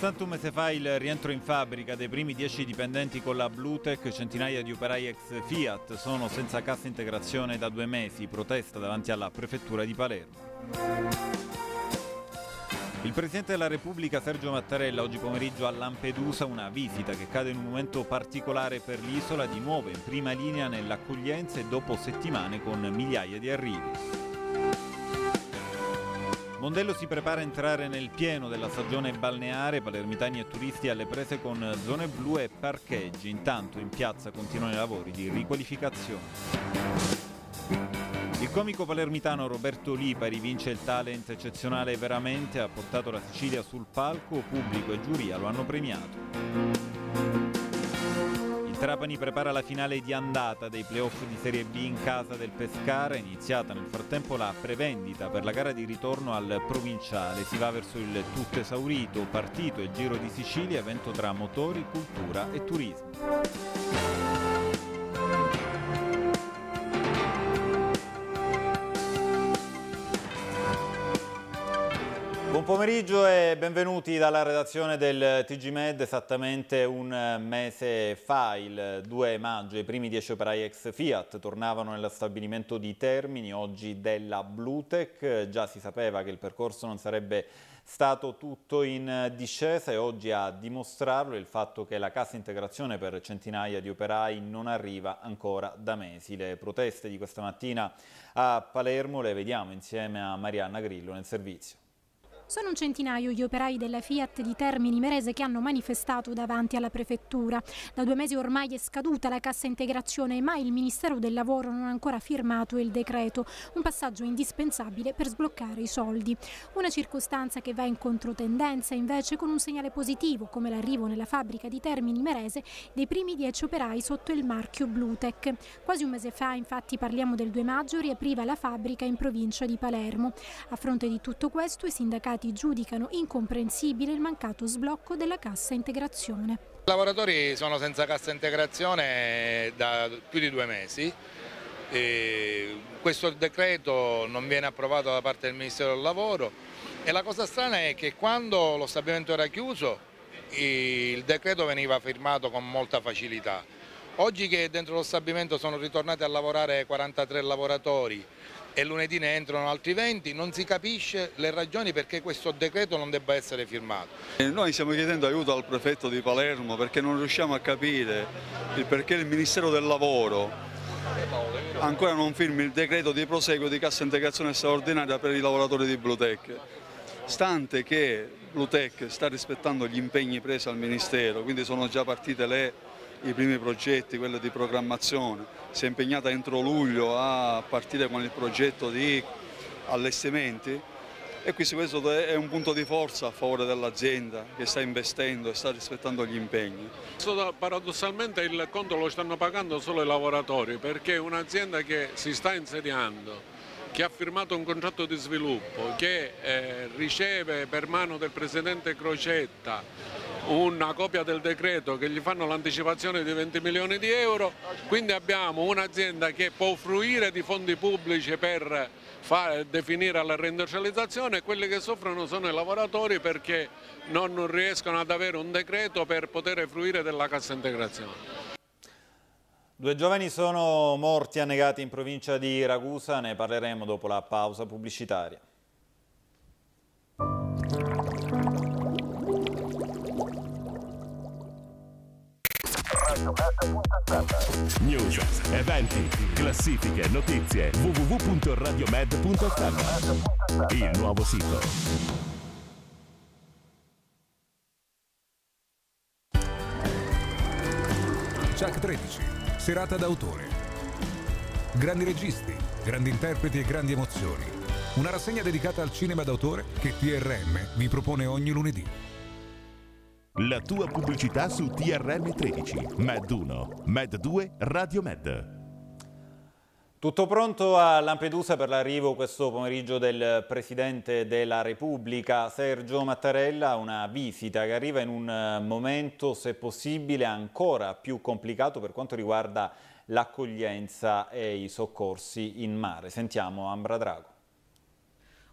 Nonostante un mese fa il rientro in fabbrica dei primi 10 dipendenti con la Bluetech, centinaia di operai ex Fiat sono senza cassa integrazione da due mesi, protesta davanti alla prefettura di Palermo. Il Presidente della Repubblica Sergio Mattarella oggi pomeriggio a Lampedusa una visita che cade in un momento particolare per l'isola di nuovo in prima linea nell'accoglienza e dopo settimane con migliaia di arrivi. Mondello si prepara a entrare nel pieno della stagione balneare, palermitani e turisti alle prese con zone blu e parcheggi, intanto in piazza continuano i lavori di riqualificazione. Il comico palermitano Roberto Lipari vince il talent eccezionale veramente, ha portato la Sicilia sul palco, pubblico e giuria lo hanno premiato. Trapani prepara la finale di andata dei playoff di Serie B in casa del Pescara, è iniziata nel frattempo la prevendita per la gara di ritorno al provinciale, si va verso il tutto esaurito, partito il Giro di Sicilia, evento tra motori, cultura e turismo. pomeriggio e benvenuti dalla redazione del TG Med esattamente un mese fa, il 2 maggio, i primi 10 operai ex Fiat tornavano nello stabilimento di Termini, oggi della Blutec, già si sapeva che il percorso non sarebbe stato tutto in discesa e oggi a dimostrarlo il fatto che la cassa integrazione per centinaia di operai non arriva ancora da mesi. Le proteste di questa mattina a Palermo le vediamo insieme a Marianna Grillo nel servizio. Sono un centinaio gli operai della Fiat di Termini Merese che hanno manifestato davanti alla prefettura. Da due mesi ormai è scaduta la cassa integrazione, ma il Ministero del Lavoro non ha ancora firmato il decreto, un passaggio indispensabile per sbloccare i soldi. Una circostanza che va in controtendenza invece con un segnale positivo, come l'arrivo nella fabbrica di Termini Merese dei primi dieci operai sotto il marchio Blutec. Quasi un mese fa, infatti parliamo del 2 maggio, riapriva la fabbrica in provincia di Palermo. A fronte di tutto questo i sindacati sindacati giudicano incomprensibile il mancato sblocco della cassa integrazione. I lavoratori sono senza cassa integrazione da più di due mesi. E questo decreto non viene approvato da parte del Ministero del Lavoro e la cosa strana è che quando lo stabilimento era chiuso il decreto veniva firmato con molta facilità. Oggi che dentro lo stabilimento sono ritornati a lavorare 43 lavoratori e lunedì ne entrano altri 20, non si capisce le ragioni perché questo decreto non debba essere firmato. Eh, noi stiamo chiedendo aiuto al prefetto di Palermo perché non riusciamo a capire il perché il Ministero del Lavoro ancora non firmi il decreto di proseguo di cassa integrazione straordinaria per i lavoratori di Blutec, stante che Blutec sta rispettando gli impegni presi al Ministero, quindi sono già partite le, i primi progetti, quelli di programmazione si è impegnata entro luglio a partire con il progetto di allestimenti e questo è un punto di forza a favore dell'azienda che sta investendo e sta rispettando gli impegni. Paradossalmente il conto lo stanno pagando solo i lavoratori perché un'azienda che si sta insediando che ha firmato un contratto di sviluppo, che eh, riceve per mano del Presidente Crocetta una copia del decreto che gli fanno l'anticipazione di 20 milioni di euro, quindi abbiamo un'azienda che può fruire di fondi pubblici per fare, definire la reindustrializzazione e quelli che soffrono sono i lavoratori perché non riescono ad avere un decreto per poter fruire della cassa integrazione. Due giovani sono morti annegati in provincia di Ragusa, ne parleremo dopo la pausa pubblicitaria. News, eventi, classifiche, notizie www.radiomed.fm Il nuovo sito Chuck 13, serata d'autore Grandi registi, grandi interpreti e grandi emozioni una rassegna dedicata al cinema d'autore che TRM vi propone ogni lunedì. La tua pubblicità su TRM13, Med 1, Med 2, Radio Med. Tutto pronto a Lampedusa per l'arrivo questo pomeriggio del Presidente della Repubblica Sergio Mattarella, una visita che arriva in un eh, momento, se possibile, ancora più complicato per quanto riguarda l'accoglienza e i soccorsi in mare. Sentiamo Ambra Drago.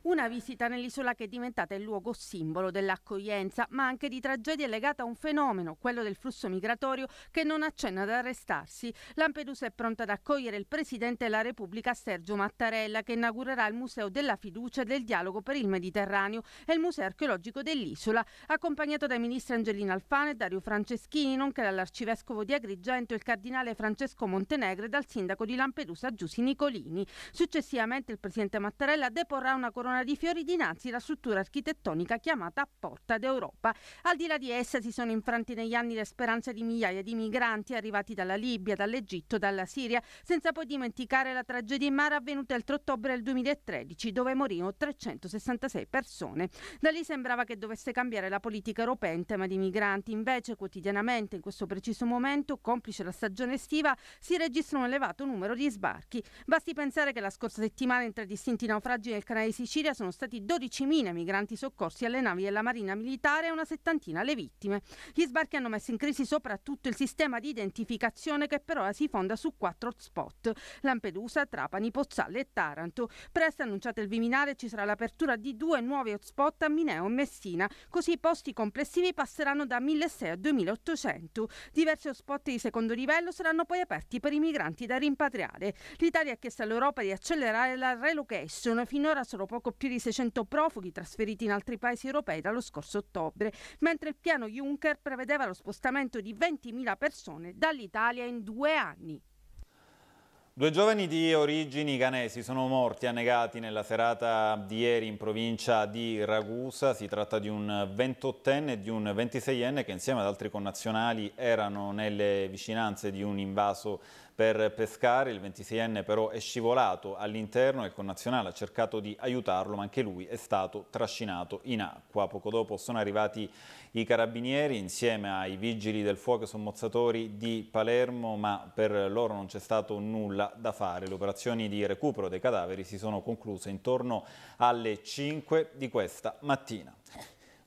Una visita nell'isola che è diventata il luogo simbolo dell'accoglienza, ma anche di tragedie legate a un fenomeno, quello del flusso migratorio, che non accenna ad arrestarsi. Lampedusa è pronta ad accogliere il Presidente della Repubblica Sergio Mattarella, che inaugurerà il Museo della Fiducia e del Dialogo per il Mediterraneo e il Museo Archeologico dell'isola, accompagnato dai ministri Angelina Alfano e Dario Franceschini, nonché dall'arcivescovo di Agrigento, il cardinale Francesco Montenegro e dal sindaco di Lampedusa Giussi Nicolini. Successivamente il Presidente Mattarella deporrà una corona zona di dinanzi la struttura architettonica chiamata Porta d'Europa. Al di là di essa si sono infranti negli anni le speranze di migliaia di migranti arrivati dalla Libia, dall'Egitto, dalla Siria, senza poi dimenticare la tragedia in mare avvenuta il 3 ottobre del 2013, dove morirono 366 persone. Da lì sembrava che dovesse cambiare la politica europea in tema di migranti, invece quotidianamente in questo preciso momento, complice la stagione estiva, si registra un elevato numero di sbarchi. Basti pensare che la scorsa settimana in tre distinti naufragi nel canale Sicilia Siria sono stati 12.000 migranti soccorsi alle navi della Marina Militare e una settantina le vittime. Gli sbarchi hanno messo in crisi soprattutto il sistema di identificazione che però si fonda su quattro spot, Lampedusa, Trapani, Pozzalle e Taranto. Presto, annunciato il Viminale, ci sarà l'apertura di due nuovi hotspot a Mineo e Messina, così i posti complessivi passeranno da 1.600 a 2.800. Diversi hotspot di secondo livello saranno poi aperti per i migranti da rimpatriare. L'Italia ha chiesto all'Europa di accelerare la relocation, finora solo poco più di 600 profughi trasferiti in altri paesi europei dallo scorso ottobre, mentre il piano Juncker prevedeva lo spostamento di 20.000 persone dall'Italia in due anni. Due giovani di origini ghanesi sono morti annegati nella serata di ieri in provincia di Ragusa. Si tratta di un 28enne e di un 26enne che insieme ad altri connazionali erano nelle vicinanze di un invaso per pescare, il 26enne però è scivolato all'interno e il connazionale ha cercato di aiutarlo ma anche lui è stato trascinato in acqua. Poco dopo sono arrivati i carabinieri insieme ai vigili del fuoco e sommozzatori di Palermo ma per loro non c'è stato nulla da fare. Le operazioni di recupero dei cadaveri si sono concluse intorno alle 5 di questa mattina.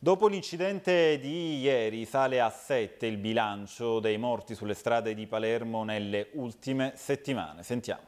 Dopo l'incidente di ieri sale a 7 il bilancio dei morti sulle strade di Palermo nelle ultime settimane. Sentiamo.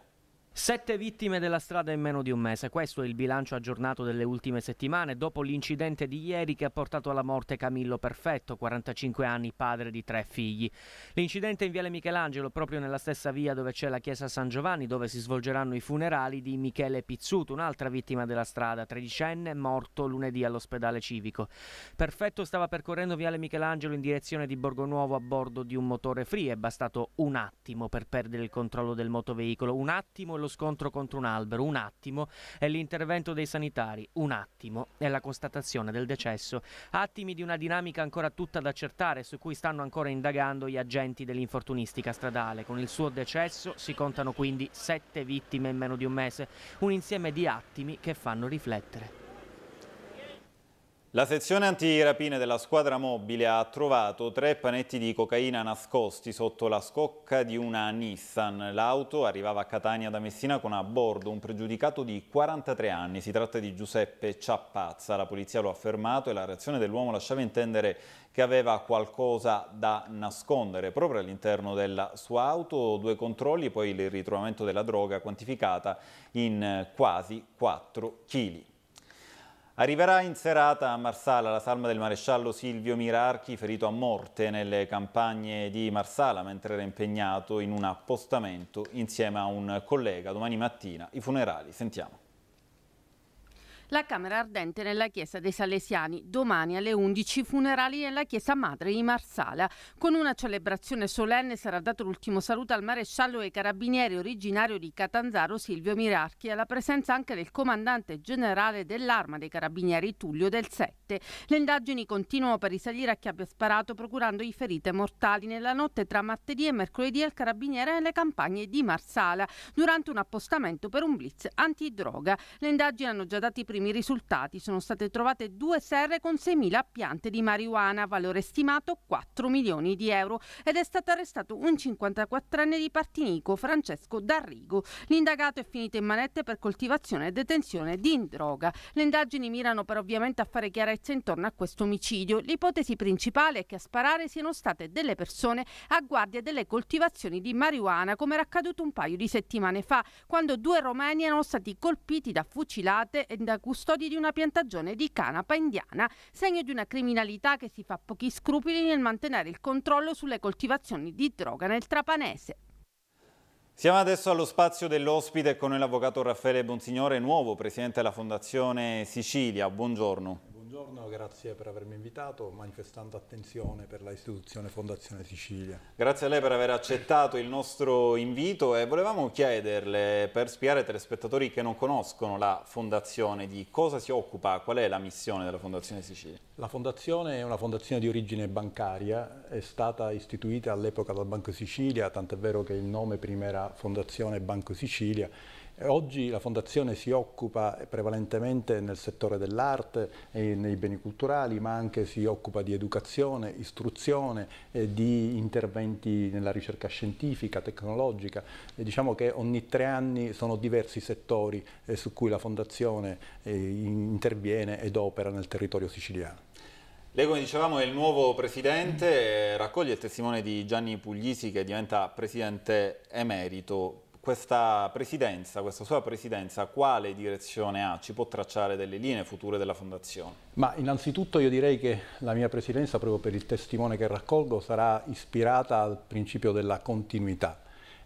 Sette vittime della strada in meno di un mese, questo è il bilancio aggiornato delle ultime settimane dopo l'incidente di ieri che ha portato alla morte Camillo Perfetto, 45 anni, padre di tre figli. L'incidente in Viale Michelangelo, proprio nella stessa via dove c'è la chiesa San Giovanni, dove si svolgeranno i funerali di Michele Pizzuto, un'altra vittima della strada, tredicenne, morto lunedì all'ospedale civico. Perfetto stava percorrendo Viale Michelangelo in direzione di Borgonuovo a bordo di un motore free, è bastato un attimo per perdere il controllo del motoveicolo, un attimo e lo scontro contro un albero, un attimo, è l'intervento dei sanitari, un attimo, è la constatazione del decesso. Attimi di una dinamica ancora tutta da accertare, su cui stanno ancora indagando gli agenti dell'infortunistica stradale. Con il suo decesso si contano quindi sette vittime in meno di un mese, un insieme di attimi che fanno riflettere. La sezione antirapine della squadra mobile ha trovato tre panetti di cocaina nascosti sotto la scocca di una Nissan. L'auto arrivava a Catania da Messina con a bordo un pregiudicato di 43 anni. Si tratta di Giuseppe Ciappazza. La polizia lo ha fermato e la reazione dell'uomo lasciava intendere che aveva qualcosa da nascondere. Proprio all'interno della sua auto due controlli, poi il ritrovamento della droga quantificata in quasi 4 kg. Arriverà in serata a Marsala la salma del maresciallo Silvio Mirarchi, ferito a morte nelle campagne di Marsala mentre era impegnato in un appostamento insieme a un collega. Domani mattina i funerali. Sentiamo. La Camera ardente nella chiesa dei Salesiani, domani alle 11 funerali nella chiesa madre di Marsala. Con una celebrazione solenne sarà dato l'ultimo saluto al maresciallo e carabinieri originario di Catanzaro Silvio Mirarchi e alla presenza anche del comandante generale dell'arma dei carabinieri Tullio del 7. Le indagini continuano per risalire a chi abbia sparato procurando i ferite mortali nella notte tra martedì e mercoledì al carabiniere nelle campagne di Marsala durante un appostamento per un blitz antidroga. Le indagini hanno già dato i primi primi risultati sono state trovate due serre con 6.000 piante di marijuana, valore stimato 4 milioni di euro, ed è stato arrestato un 54enne di Partinico, Francesco D'Arrigo. L'indagato è finito in manette per coltivazione e detenzione di droga. Le indagini mirano però ovviamente a fare chiarezza intorno a questo omicidio. L'ipotesi principale è che a sparare siano state delle persone a guardia delle coltivazioni di marijuana, come era accaduto un paio di settimane fa, quando due romeni erano stati colpiti da fucilate e da cui custodi di una piantagione di canapa indiana, segno di una criminalità che si fa pochi scrupoli nel mantenere il controllo sulle coltivazioni di droga nel Trapanese. Siamo adesso allo spazio dell'ospite con l'avvocato Raffaele Bonsignore, nuovo presidente della Fondazione Sicilia. Buongiorno. Buongiorno, grazie per avermi invitato, manifestando attenzione per la istituzione Fondazione Sicilia. Grazie a lei per aver accettato il nostro invito e volevamo chiederle, per spiegare ai telespettatori che non conoscono la Fondazione, di cosa si occupa, qual è la missione della Fondazione Sicilia? La Fondazione è una fondazione di origine bancaria, è stata istituita all'epoca dal Banco Sicilia, tant'è vero che il nome prima era Fondazione Banco Sicilia eh, oggi la Fondazione si occupa prevalentemente nel settore dell'arte e nei beni culturali, ma anche si occupa di educazione, istruzione, eh, di interventi nella ricerca scientifica, tecnologica. E diciamo che ogni tre anni sono diversi i settori eh, su cui la Fondazione eh, interviene ed opera nel territorio siciliano. Lei, come dicevamo, è il nuovo presidente, raccoglie il testimone di Gianni Puglisi che diventa presidente emerito questa presidenza, questa sua presidenza, quale direzione ha? Ci può tracciare delle linee future della Fondazione? Ma innanzitutto io direi che la mia presidenza, proprio per il testimone che raccolgo, sarà ispirata al principio della continuità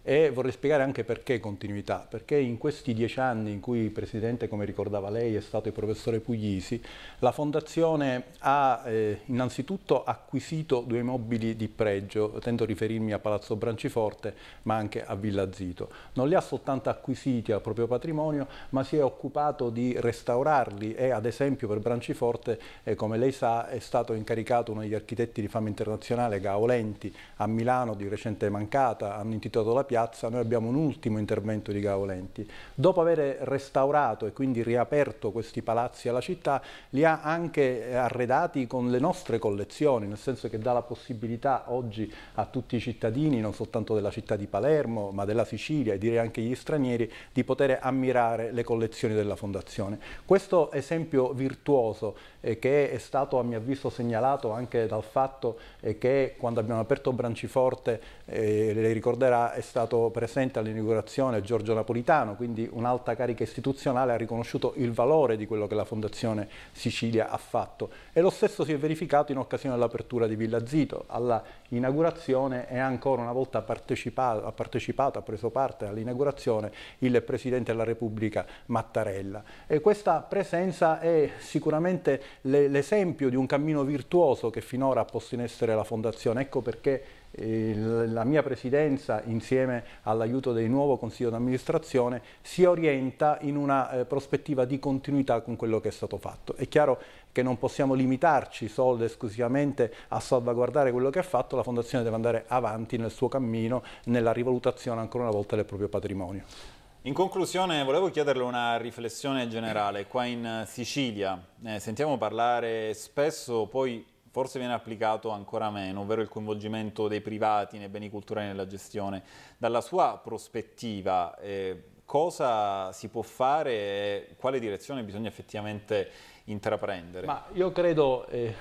e vorrei spiegare anche perché continuità, perché in questi dieci anni in cui il Presidente, come ricordava lei, è stato il professore Puglisi, la Fondazione ha eh, innanzitutto acquisito due mobili di pregio, tento a riferirmi a Palazzo Branciforte ma anche a Villa Zito. Non li ha soltanto acquisiti al proprio patrimonio ma si è occupato di restaurarli e ad esempio per Branciforte, eh, come lei sa, è stato incaricato uno degli architetti di fama internazionale, Gaolenti, a Milano di recente mancata, hanno intitolato la piazza piazza noi abbiamo un ultimo intervento di Gaolenti. Dopo aver restaurato e quindi riaperto questi palazzi alla città, li ha anche eh, arredati con le nostre collezioni, nel senso che dà la possibilità oggi a tutti i cittadini, non soltanto della città di Palermo, ma della Sicilia e direi anche gli stranieri, di poter ammirare le collezioni della Fondazione. Questo esempio virtuoso che è stato a mio avviso segnalato anche dal fatto eh, che quando abbiamo aperto Branciforte, eh, lei ricorderà, è stato presente all'inaugurazione Giorgio Napolitano, quindi un'alta carica istituzionale ha riconosciuto il valore di quello che la Fondazione Sicilia ha fatto. E lo stesso si è verificato in occasione dell'apertura di Villa Zito, alla inaugurazione e ancora una volta ha partecipato, ha, partecipato, ha preso parte all'inaugurazione il Presidente della Repubblica Mattarella. E questa presenza è sicuramente l'esempio di un cammino virtuoso che finora ha posto in essere la Fondazione. Ecco perché eh, la mia presidenza insieme all'aiuto del nuovo consiglio d'amministrazione si orienta in una eh, prospettiva di continuità con quello che è stato fatto. È chiaro che non possiamo limitarci solo ed esclusivamente a salvaguardare quello che ha fatto, la Fondazione deve andare avanti nel suo cammino, nella rivalutazione ancora una volta del proprio patrimonio. In conclusione volevo chiederle una riflessione generale. Qua in eh, Sicilia eh, sentiamo parlare spesso, poi forse viene applicato ancora meno, ovvero il coinvolgimento dei privati nei beni culturali e nella gestione. Dalla sua prospettiva eh, cosa si può fare e quale direzione bisogna effettivamente intraprendere? Ma io credo, eh,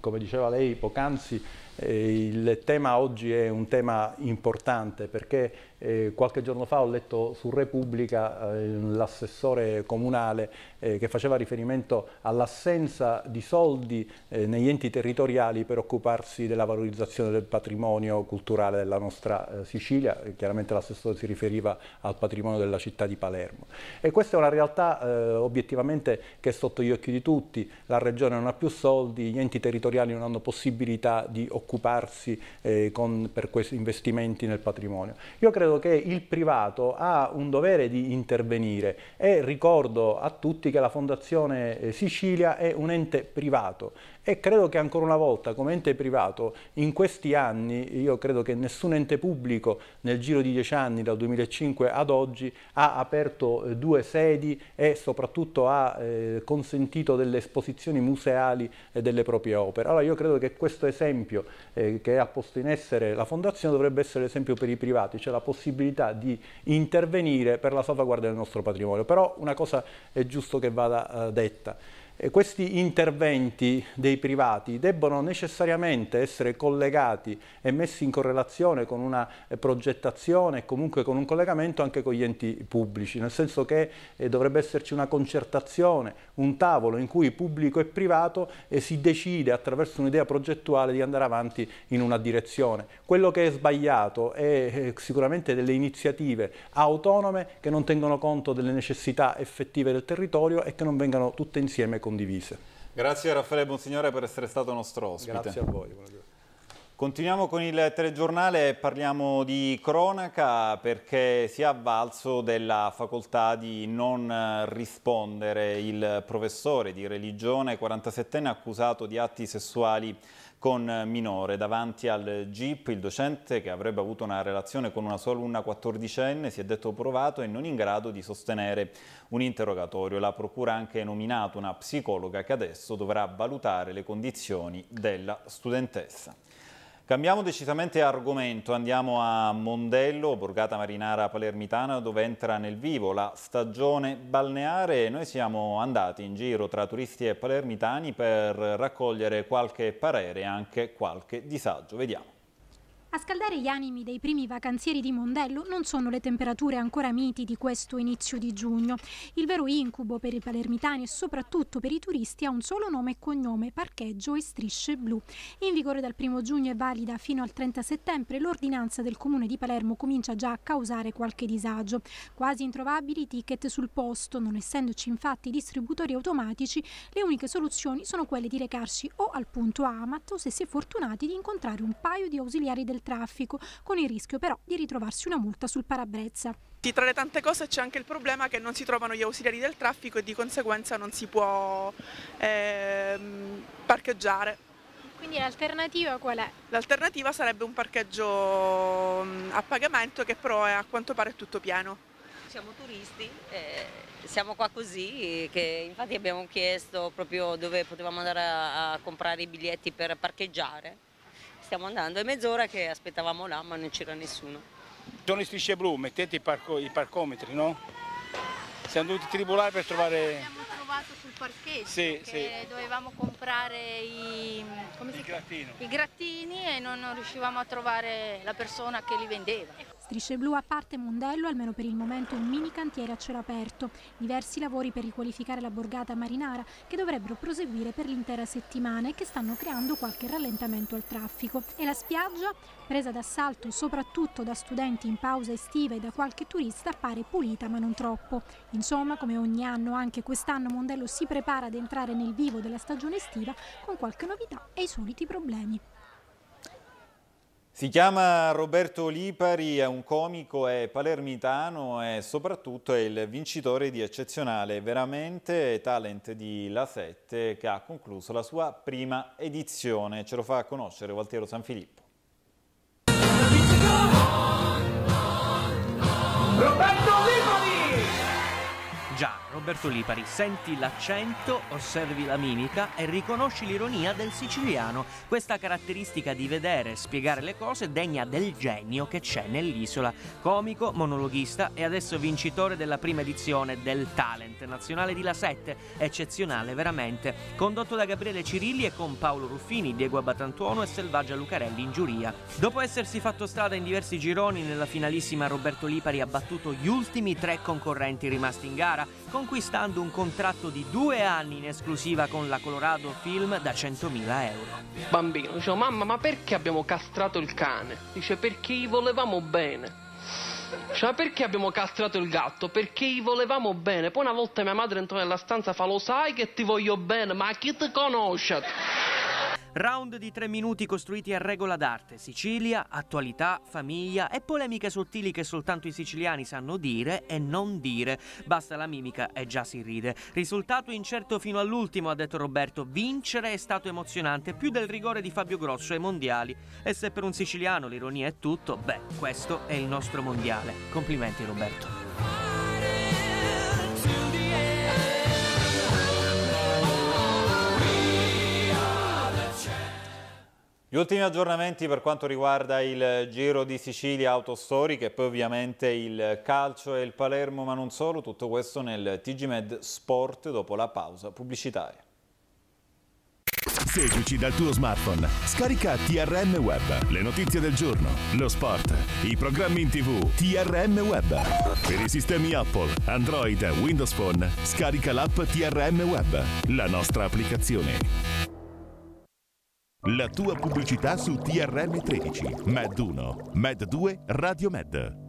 come diceva lei poc'anzi, eh, il tema oggi è un tema importante perché eh, qualche giorno fa ho letto su Repubblica eh, l'assessore comunale che faceva riferimento all'assenza di soldi negli enti territoriali per occuparsi della valorizzazione del patrimonio culturale della nostra Sicilia, chiaramente l'assessore si riferiva al patrimonio della città di Palermo. E questa è una realtà obiettivamente che è sotto gli occhi di tutti, la regione non ha più soldi, gli enti territoriali non hanno possibilità di occuparsi occuparsi eh, con, per questi investimenti nel patrimonio. Io credo che il privato ha un dovere di intervenire e ricordo a tutti che la Fondazione eh, Sicilia è un ente privato e credo che ancora una volta come ente privato in questi anni io credo che nessun ente pubblico nel giro di dieci anni dal 2005 ad oggi ha aperto eh, due sedi e soprattutto ha eh, consentito delle esposizioni museali eh, delle proprie opere. Allora io credo che questo esempio eh, che ha posto in essere la Fondazione dovrebbe essere l'esempio per i privati, cioè la possibilità di intervenire per la salvaguardia del nostro patrimonio. Però una cosa è giusto che vada eh, detta questi interventi dei privati debbono necessariamente essere collegati e messi in correlazione con una eh, progettazione e comunque con un collegamento anche con gli enti pubblici, nel senso che eh, dovrebbe esserci una concertazione, un tavolo in cui pubblico e privato si decide attraverso un'idea progettuale di andare avanti in una direzione. Quello che è sbagliato è eh, sicuramente delle iniziative autonome che non tengono conto delle necessità effettive del territorio e che non vengano tutte insieme condivise. Grazie Raffaele Bonsignore per essere stato nostro ospite. Grazie a voi. Continuiamo con il telegiornale e parliamo di cronaca perché si è avvalso della facoltà di non rispondere il professore di religione 47enne accusato di atti sessuali con minore. Davanti al GIP il docente che avrebbe avuto una relazione con una sola alunna quattordicenne si è detto provato e non in grado di sostenere un interrogatorio. La procura ha anche nominato una psicologa che adesso dovrà valutare le condizioni della studentessa. Cambiamo decisamente argomento, andiamo a Mondello, borgata marinara palermitana, dove entra nel vivo la stagione balneare. e Noi siamo andati in giro tra turisti e palermitani per raccogliere qualche parere e anche qualche disagio. Vediamo. A scaldare gli animi dei primi vacanzieri di Mondello non sono le temperature ancora miti di questo inizio di giugno. Il vero incubo per i palermitani e soprattutto per i turisti ha un solo nome e cognome, parcheggio e strisce blu. In vigore dal 1 giugno e valida fino al 30 settembre, l'ordinanza del comune di Palermo comincia già a causare qualche disagio. Quasi introvabili i ticket sul posto, non essendoci infatti distributori automatici, le uniche soluzioni sono quelle di recarsi o al punto Amat o se si è fortunati di incontrare un paio di ausiliari del traffico, con il rischio però di ritrovarsi una multa sul parabrezza. Sì, tra le tante cose c'è anche il problema che non si trovano gli ausiliari del traffico e di conseguenza non si può eh, parcheggiare. Quindi l'alternativa qual è? L'alternativa sarebbe un parcheggio mm, a pagamento che però è a quanto pare tutto pieno siamo turisti, eh, siamo qua così, che infatti abbiamo chiesto proprio dove potevamo andare a, a comprare i biglietti per parcheggiare stiamo andando. È mezz'ora che aspettavamo là, ma non c'era nessuno. Sono in strisce blu, mettete i, parco, i parcometri, no? Siamo dovuti tribolare per trovare... Abbiamo trovato sul parcheggio sì, sì. dovevamo comprare i, I grattini. i grattini e non riuscivamo a trovare la persona che li vendeva. Strisce Blu a parte Mondello, almeno per il momento un mini cantiere a cielo aperto, diversi lavori per riqualificare la borgata marinara che dovrebbero proseguire per l'intera settimana e che stanno creando qualche rallentamento al traffico. E la spiaggia, presa d'assalto soprattutto da studenti in pausa estiva e da qualche turista, appare pulita ma non troppo. Insomma, come ogni anno, anche quest'anno Mondello si prepara ad entrare nel vivo della stagione estiva con qualche novità e i soliti problemi. Si chiama Roberto Lipari, è un comico, è palermitano e soprattutto è il vincitore di eccezionale veramente talent di La Sette che ha concluso la sua prima edizione. Ce lo fa conoscere Valtiero Sanfilippo. Roberto! Roberto Lipari. Senti l'accento, osservi la mimica e riconosci l'ironia del siciliano, questa caratteristica di vedere e spiegare le cose degna del genio che c'è nell'isola. Comico, monologhista e adesso vincitore della prima edizione del Talent nazionale di La Sette. eccezionale veramente, condotto da Gabriele Cirilli e con Paolo Ruffini, Diego Abatantuono e Selvaggia Lucarelli in giuria. Dopo essersi fatto strada in diversi gironi nella finalissima Roberto Lipari ha battuto gli ultimi tre concorrenti rimasti in gara, con cui acquistando un contratto di due anni in esclusiva con la Colorado Film da 100.000 euro. Bambino, dice mamma, ma perché abbiamo castrato il cane? Dice, perché gli volevamo bene. Cioè, perché abbiamo castrato il gatto? Perché gli volevamo bene. Poi una volta mia madre entrò nella stanza e fa, lo sai che ti voglio bene, ma chi ti conosce? Round di tre minuti costruiti a regola d'arte, Sicilia, attualità, famiglia e polemiche sottili che soltanto i siciliani sanno dire e non dire. Basta la mimica e già si ride. Risultato incerto fino all'ultimo, ha detto Roberto. Vincere è stato emozionante, più del rigore di Fabio Grosso ai mondiali. E se per un siciliano l'ironia è tutto, beh, questo è il nostro mondiale. Complimenti Roberto. Gli ultimi aggiornamenti per quanto riguarda il Giro di Sicilia Autostorica e poi ovviamente il calcio e il Palermo, ma non solo, tutto questo nel TGMed Sport dopo la pausa pubblicitaria. Seguici dal tuo smartphone, scarica TRM Web, le notizie del giorno, lo sport, i programmi in tv, TRM Web. Per i sistemi Apple, Android, Windows Phone, scarica l'app TRM Web, la nostra applicazione. La tua pubblicità su TRM 13, Med 1, Med 2, Radio Med.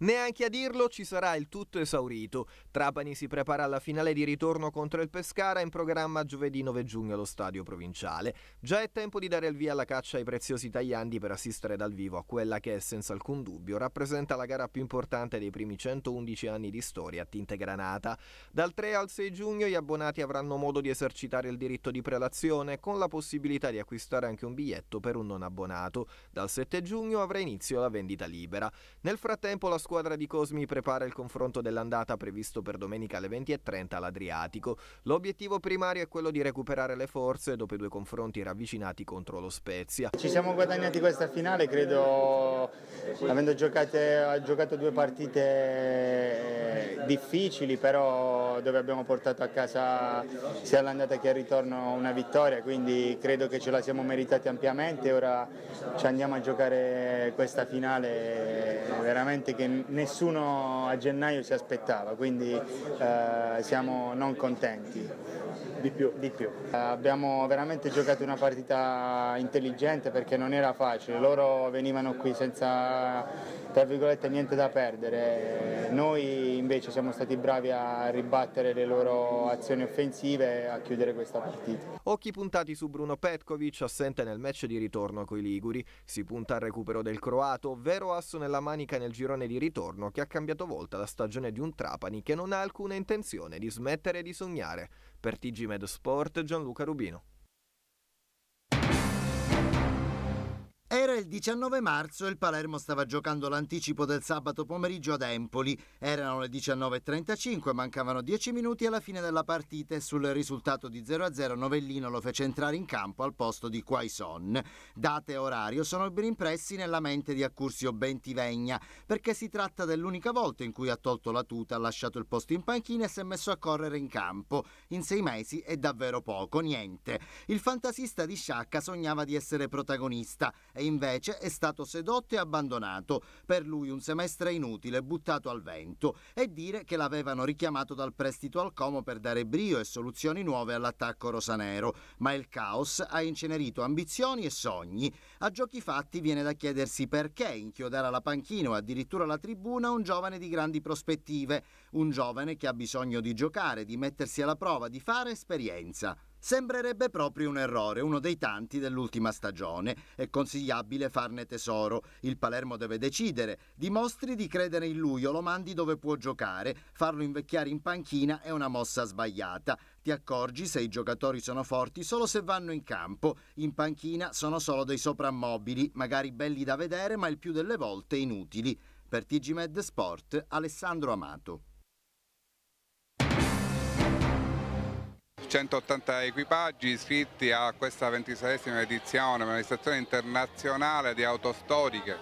Neanche a dirlo ci sarà il tutto esaurito. Trapani si prepara alla finale di ritorno contro il Pescara in programma giovedì 9 giugno allo stadio provinciale. Già è tempo di dare il via alla caccia ai preziosi tagliandi per assistere dal vivo a quella che senza alcun dubbio rappresenta la gara più importante dei primi 111 anni di storia a tinte granata. Dal 3 al 6 giugno gli abbonati avranno modo di esercitare il diritto di prelazione con la possibilità di acquistare anche un biglietto per un non abbonato. Dal 7 giugno avrà inizio la vendita libera. Nel frattempo la squadra squadra di Cosmi prepara il confronto dell'andata previsto per domenica alle 20.30 all'Adriatico. L'obiettivo primario è quello di recuperare le forze dopo i due confronti ravvicinati contro lo Spezia. Ci siamo guadagnati questa finale, credo, avendo giocate, giocato due partite eh, difficili, però dove abbiamo portato a casa sia l'andata che il ritorno una vittoria, quindi credo che ce la siamo meritati ampiamente. Ora ci andiamo a giocare questa finale veramente che nessuno a gennaio si aspettava, quindi eh, siamo non contenti. Di più. Di più. Eh, abbiamo veramente giocato una partita intelligente perché non era facile, loro venivano qui senza tra virgolette niente da perdere, noi invece siamo stati bravi a ribattere le loro azioni offensive e a chiudere questa partita. Occhi puntati su Bruno Petkovic, assente nel match di ritorno coi Liguri, si punta al recupero del croato, vero asso nella manica nel girone di ritorno ritorno che ha cambiato volta la stagione di un Trapani che non ha alcuna intenzione di smettere di sognare. Per TG Med Sport Gianluca Rubino. Era il 19 marzo e il Palermo stava giocando l'anticipo del sabato pomeriggio ad Empoli. Erano le 19.35, mancavano 10 minuti alla fine della partita e sul risultato di 0-0 Novellino lo fece entrare in campo al posto di Quaison. Date e orario sono ben impressi nella mente di Accursio Bentivegna, perché si tratta dell'unica volta in cui ha tolto la tuta, ha lasciato il posto in panchina e si è messo a correre in campo. In sei mesi è davvero poco, niente. Il fantasista di Sciacca sognava di essere protagonista e invece è stato sedotto e abbandonato, per lui un semestre inutile, buttato al vento, e dire che l'avevano richiamato dal prestito al Como per dare brio e soluzioni nuove all'attacco rosanero, ma il caos ha incenerito ambizioni e sogni. A giochi fatti viene da chiedersi perché inchiodare alla panchina o addirittura alla tribuna un giovane di grandi prospettive, un giovane che ha bisogno di giocare, di mettersi alla prova, di fare esperienza. Sembrerebbe proprio un errore, uno dei tanti dell'ultima stagione. È consigliabile farne tesoro. Il Palermo deve decidere. Dimostri di credere in lui o lo mandi dove può giocare. Farlo invecchiare in panchina è una mossa sbagliata. Ti accorgi se i giocatori sono forti solo se vanno in campo. In panchina sono solo dei soprammobili, magari belli da vedere ma il più delle volte inutili. Per TG Med Sport, Alessandro Amato. 180 equipaggi iscritti a questa ventiseiesima edizione, manifestazione internazionale di auto storiche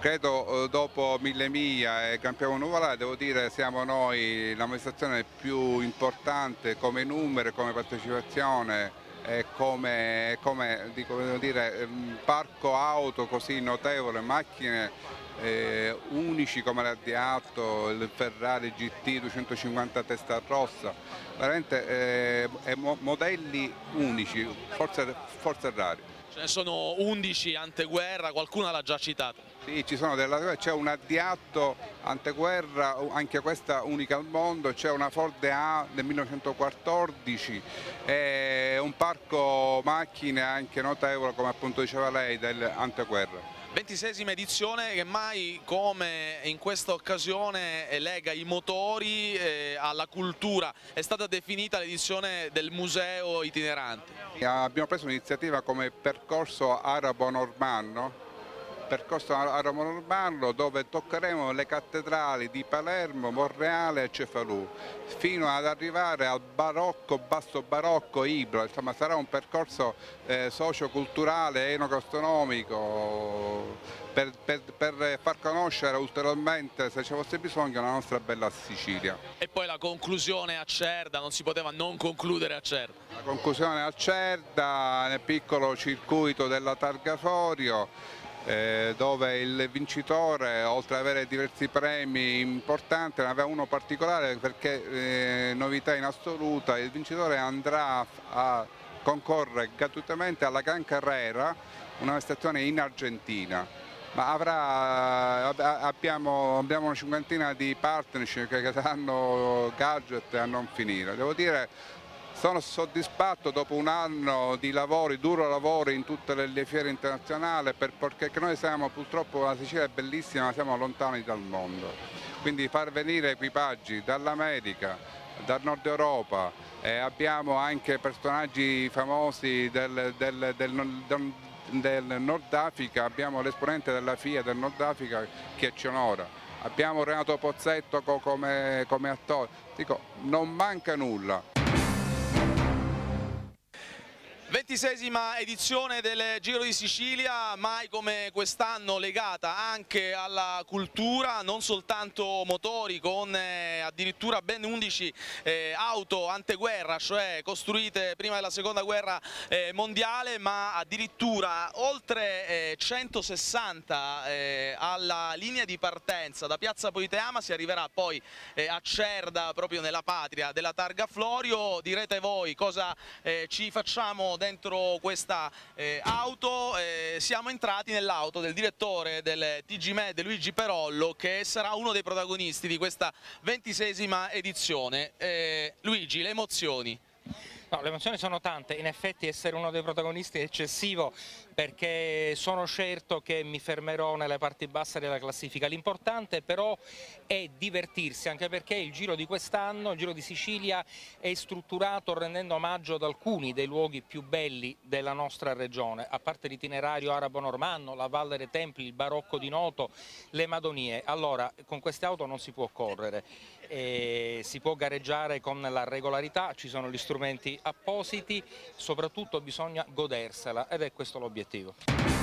credo eh, dopo Mille Miglia e Campiamo Nuvolare devo dire siamo noi l'amministrazione più importante come numero, come partecipazione e come, come dico, dire, ehm, parco auto così notevole, macchine eh, unici come la il Ferrari GT 250 testa rossa, veramente eh, modelli unici, forse, forse rari. Ce ne sono 11 anteguerra, qualcuna l'ha già citata. Sì, c'è una d anteguerra, anche questa unica al mondo, c'è una Ford A del 1914, un parco macchine anche notevole come appunto diceva lei dell'anteguerra. Ventisesima edizione che mai come in questa occasione lega i motori eh, alla cultura, è stata definita l'edizione del museo itinerante. Abbiamo preso un'iniziativa come percorso arabo-normanno percorso a Romolo Urbano dove toccheremo le cattedrali di Palermo, Monreale e Cefalù fino ad arrivare al barocco, basso barocco Ibra, insomma sarà un percorso eh, socioculturale, enogastronomico per, per, per, far conoscere ulteriormente se ci fosse bisogno la nostra bella Sicilia. E poi la conclusione a Cerda, non si poteva non concludere a Cerda. La conclusione a Cerda nel piccolo circuito della Targaforio eh, dove il vincitore oltre ad avere diversi premi importanti ne aveva uno particolare perché eh, novità in assoluta il vincitore andrà a concorrere gratuitamente alla Gran Carrera una stazione in Argentina ma avrà, abbiamo, abbiamo, una cinquantina di partnership che danno gadget a non finire devo dire sono soddisfatto dopo un anno di lavori, duro lavoro in tutte le fiere internazionali perché noi siamo purtroppo, la Sicilia è bellissima ma siamo lontani dal mondo. Quindi far venire equipaggi dall'America, dal nord Europa, eh, abbiamo anche personaggi famosi del, del, del, del del Nord Africa, abbiamo l'esponente della FIA del Nord Africa che ci onora, abbiamo Renato Pozzetto come, come attore, dico non manca nulla. 26esima edizione del Giro di Sicilia, mai come quest'anno legata anche alla cultura, non soltanto motori con eh, addirittura ben 11 eh, auto anteguerra, cioè costruite prima della seconda guerra eh, mondiale, ma addirittura oltre 160 alla linea di partenza da Piazza Poiteama si arriverà poi a Cerda, proprio nella patria della Targa Florio. Direte voi cosa ci facciamo dentro questa eh, auto eh, siamo entrati nell'auto del direttore del TG Med Luigi Perollo che sarà uno dei protagonisti di questa ventisesima edizione. Eh, Luigi, le emozioni? No, le emozioni sono tante, in effetti essere uno dei protagonisti è eccessivo perché sono certo che mi fermerò nelle parti basse della classifica, l'importante però è divertirsi anche perché il giro di quest'anno, il giro di Sicilia è strutturato rendendo omaggio ad alcuni dei luoghi più belli della nostra regione, a parte l'itinerario arabo-normanno, la Valle dei Templi, il barocco di Noto, le Madonie, allora con queste auto non si può correre, eh, si può gareggiare con la regolarità, ci sono gli strumenti appositi, soprattutto bisogna godersela ed è questo l'obiettivo.